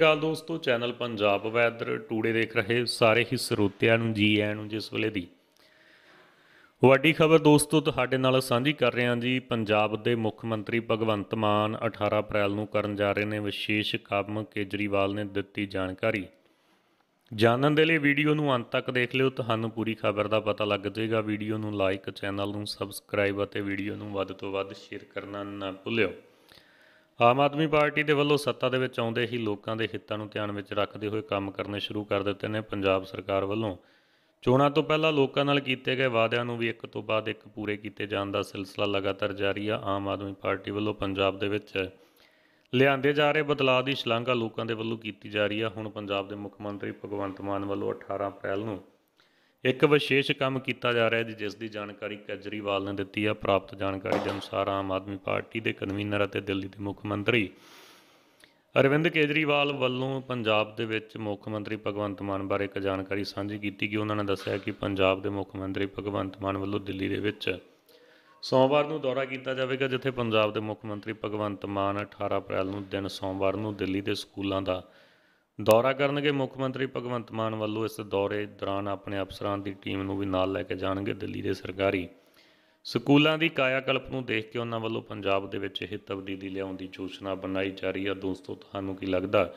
ਗੱਲ ਦੋਸਤੋ channel Punjab weather today ਦੇਖ ਰਹੇ ਸਾਰੇ ਹੀ ਸਰੋਤਿਆਂ ਨੂੰ ਜੀ ਆਇਆਂ ਨੂੰ ਜਿਸ ਵੇਲੇ ਦੀ ਵੱਡੀ ਖਬਰ ਦੋਸਤੋ ਤੁਹਾਡੇ ਨਾਲ ਸਾਂਝੀ ਕਰ ਰਹੇ ਹਾਂ ਜੀ ਪੰਜਾਬ ਦੇ ਮੁੱਖ ਮੰਤਰੀ ਭਗਵੰਤ ਮਾਨ 18 ਅਪ੍ਰੈਲ ਨੂੰ ਕਰਨ ਜਾ ਰਹੇ ਨੇ ਵਿਸ਼ੇਸ਼ ਕੰਮ ਕੇਜਰੀਵਾਲ ਨੇ ਦਿੱਤੀ ਜਾਣਕਾਰੀ ਜਾਣਨ ਦੇ ਲਈ ਵੀਡੀਓ ਨੂੰ ਅੰਤ ਤੱਕ ਦੇਖ ਲਿਓ ਤੁਹਾਨੂੰ ਪੂਰੀ ਖਬਰ ਦਾ ਪਤਾ ਲੱਗ ਜਾਏਗਾ ਵੀਡੀਓ ਨੂੰ ਲਾਈਕ ਚੈਨਲ ਨੂੰ ਸਬਸਕ੍ਰਾਈਬ ਅਤੇ ਵੀਡੀਓ ਨੂੰ ਵੱਧ ਤੋਂ ਵੱਧ ਸ਼ੇਅਰ ਕਰਨਾ ਨਾ ਭੁੱਲਿਓ ਆਮ ਆਦਮੀ ਪਾਰਟੀ ਦੇ ਵੱਲੋਂ ਸੱਤਾ ਦੇ ਵਿੱਚ ਆਉਂਦੇ ਹੀ ਲੋਕਾਂ ਦੇ ਹਿੱਤਾਂ ਨੂੰ ਧਿਆਨ ਵਿੱਚ ਰੱਖਦੇ ਹੋਏ ਕੰਮ ਕਰਨੇ ਸ਼ੁਰੂ ਕਰ ਦਿੱਤੇ ਨੇ ਪੰਜਾਬ ਸਰਕਾਰ ਵੱਲੋਂ ਚੋਣਾਂ ਤੋਂ ਪਹਿਲਾਂ ਲੋਕਾਂ ਨਾਲ ਕੀਤੇ ਗਏ ਵਾਅਦਿਆਂ ਨੂੰ ਵੀ ਇੱਕ ਤੋਂ ਬਾਅਦ ਇੱਕ ਪੂਰੇ ਕੀਤੇ ਜਾਣ ਦਾ ਸਿਲਸਿਲਾ ਲਗਾਤਾਰ ਜਾਰੀ ਆ ਆਮ ਆਦਮੀ ਪਾਰਟੀ ਵੱਲੋਂ ਪੰਜਾਬ ਦੇ ਵਿੱਚ ਲਿਆਂਦੇ ਜਾ ਰਹੇ ਬਦਲਾਅ ਦੀ ਸ਼ਲਾਘਾ ਲੋਕਾਂ ਦੇ ਵੱਲੋਂ ਕੀਤੀ ਜਾ ਰਹੀ ਆ ਹੁਣ ਪੰਜਾਬ ਦੇ ਮੁੱਖ ਮੰਤਰੀ ਭਗਵੰਤ ਮਾਨ ਵੱਲੋਂ 18 ਅਪ੍ਰੈਲ ਨੂੰ ਇੱਕ ਵਿਸ਼ੇਸ਼ ਕੰਮ ਕੀਤਾ ਜਾ ਰਿਹਾ ਹੈ ਜਿਸ ਦੀ ਜਾਣਕਾਰੀ ਕੇਜਰੀਵਾਲ ਨੇ ਦਿੱਤੀ ਹੈ ਪ੍ਰਾਪਤ ਜਾਣਕਾਰੀ ਦੇ ਅਨੁਸਾਰ ਆਮ ਆਦਮੀ ਪਾਰਟੀ ਦੇ ਕਨਵੀਨਰ ਅਤੇ ਦਿੱਲੀ ਦੇ ਮੁੱਖ ਮੰਤਰੀ ਅਰਵਿੰਦ ਕੇਜਰੀਵਾਲ ਵੱਲੋਂ ਪੰਜਾਬ ਦੇ ਵਿੱਚ ਮੁੱਖ ਮੰਤਰੀ ਭਗਵੰਤ ਮਾਨ ਬਾਰੇ ਇੱਕ ਜਾਣਕਾਰੀ ਸਾਂਝੀ ਕੀਤੀ ਕਿ ਉਹਨਾਂ ਨੇ ਦੱਸਿਆ ਕਿ ਪੰਜਾਬ ਦੇ ਮੁੱਖ ਮੰਤਰੀ ਭਗਵੰਤ ਮਾਨ ਵੱਲੋਂ ਦਿੱਲੀ ਦੇ ਵਿੱਚ ਸੋਮਵਾਰ ਨੂੰ ਦੌਰਾ ਕੀਤਾ ਜਾਵੇਗਾ ਜਿੱਥੇ ਪੰਜਾਬ ਦੇ ਮੁੱਖ ਮੰਤਰੀ ਭਗਵੰਤ ਮਾਨ 18 ਅਪ੍ਰੈਲ ਨੂੰ ਦਿਨ ਸੋਮਵਾਰ ਨੂੰ ਦਿੱਲੀ ਦੇ ਸਕੂਲਾਂ ਦਾ ਦੌਰਾ ਕਰਨਗੇ ਮੁੱਖ ਮੰਤਰੀ ਭਗਵੰਤ ਮਾਨ ਵੱਲੋਂ ਇਸ ਦੌਰੇ ਦੌਰਾਨ ਆਪਣੇ ਅਫਸਰਾਂ ਦੀ ਟੀਮ ਨੂੰ ਵੀ ਨਾਲ ਲੈ ਕੇ ਜਾਣਗੇ ਦਿੱਲੀ ਦੇ ਸਰਕਾਰੀ ਸਕੂਲਾਂ ਦੀ ਕਾਇਆਕਲਪ ਨੂੰ ਦੇਖ ਕੇ ਉਹਨਾਂ ਵੱਲੋਂ ਪੰਜਾਬ ਦੇ ਵਿੱਚ ਇਹ ਤਬਦੀਲੀ ਲਿਆਉਣ ਦੀ ਯੋਜਨਾ ਬਣਾਈ ਜਾ ਰਹੀ ਹੈ ਦੋਸਤੋ ਤੁਹਾਨੂੰ ਕੀ ਲੱਗਦਾ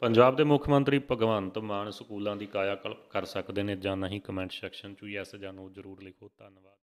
ਪੰਜਾਬ ਦੇ ਮੁੱਖ ਮੰਤਰੀ ਭਗਵੰਤ ਮਾਨ ਸਕੂਲਾਂ ਦੀ ਕਾਇਆਕਲਪ ਕਰ ਸਕਦੇ ਨੇ ਜਾਂ ਨਹੀਂ ਕਮੈਂਟ ਸੈਕਸ਼ਨ 'ਚ ਯੈਸ ਜਾਂ ਨੋ ਜ਼ਰੂਰ ਲਿਖੋ ਧੰਨਵਾਦ